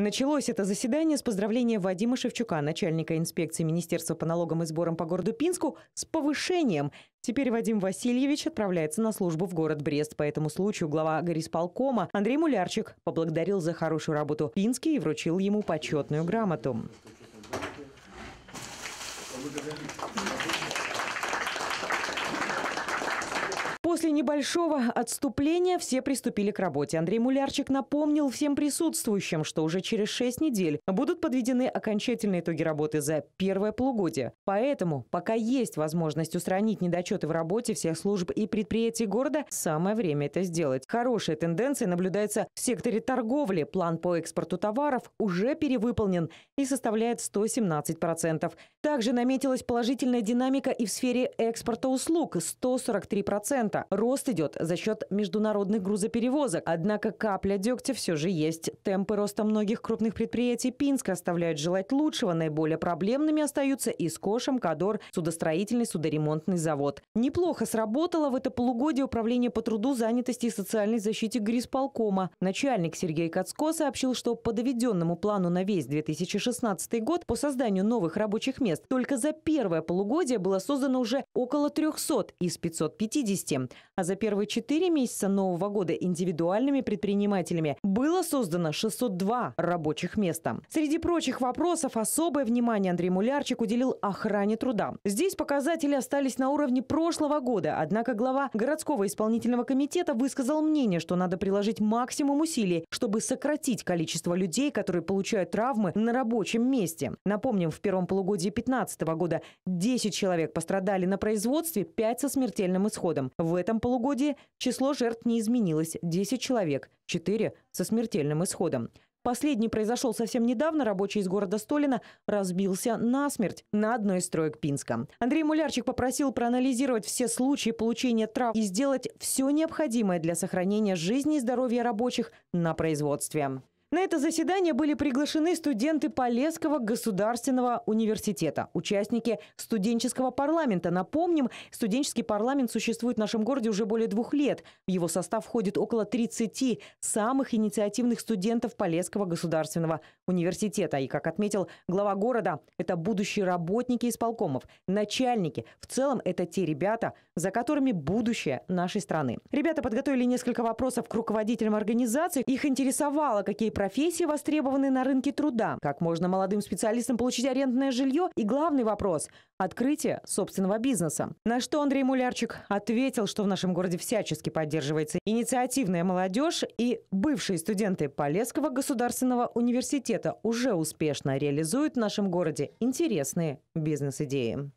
Началось это заседание с поздравления Вадима Шевчука, начальника инспекции Министерства по налогам и сборам по городу Пинску, с повышением. Теперь Вадим Васильевич отправляется на службу в город Брест. По этому случаю глава горисполкома Андрей Мулярчик поблагодарил за хорошую работу Пинске и вручил ему почетную грамоту. После небольшого отступления все приступили к работе. Андрей Мулярчик напомнил всем присутствующим, что уже через шесть недель будут подведены окончательные итоги работы за первое полугодие. Поэтому, пока есть возможность устранить недочеты в работе всех служб и предприятий города, самое время это сделать. Хорошая тенденция наблюдается в секторе торговли. План по экспорту товаров уже перевыполнен и составляет 117%. Также наметилась положительная динамика и в сфере экспорта услуг – 143% экспорта. Рост идет за счет международных грузоперевозок. Однако капля дегтя все же есть. Темпы роста многих крупных предприятий Пинска оставляют желать лучшего. Наиболее проблемными остаются Искош, Кадор, судостроительный судоремонтный завод. Неплохо сработало в это полугодие управление по труду, занятости и социальной защите Грисполкома. Начальник Сергей Кацко сообщил, что по доведенному плану на весь 2016 год по созданию новых рабочих мест только за первое полугодие было создано уже около 300 из 550. А за первые четыре месяца Нового года индивидуальными предпринимателями было создано 602 рабочих места. Среди прочих вопросов особое внимание Андрей Мулярчик уделил охране труда. Здесь показатели остались на уровне прошлого года, однако глава городского исполнительного комитета высказал мнение, что надо приложить максимум усилий, чтобы сократить количество людей, которые получают травмы на рабочем месте. Напомним, в первом полугодии 2015 года 10 человек пострадали на производстве, 5 со смертельным исходом. В этом полугодии число жертв не изменилось – 10 человек, 4 со смертельным исходом. Последний произошел совсем недавно. Рабочий из города Столина разбился насмерть на одной из строек Пинска. Андрей Мулярчик попросил проанализировать все случаи получения трав и сделать все необходимое для сохранения жизни и здоровья рабочих на производстве. На это заседание были приглашены студенты Полесского государственного университета, участники студенческого парламента. Напомним, студенческий парламент существует в нашем городе уже более двух лет. В его состав входит около 30 самых инициативных студентов Полесского государственного университета. И, как отметил глава города, это будущие работники исполкомов, начальники. В целом, это те ребята, за которыми будущее нашей страны. Ребята подготовили несколько вопросов к руководителям организации. Их интересовало, какие профессии востребованы на рынке труда, как можно молодым специалистам получить арендное жилье и главный вопрос – открытие собственного бизнеса. На что Андрей Мулярчик ответил, что в нашем городе всячески поддерживается инициативная молодежь и бывшие студенты Полесского государственного университета уже успешно реализуют в нашем городе интересные бизнес-идеи.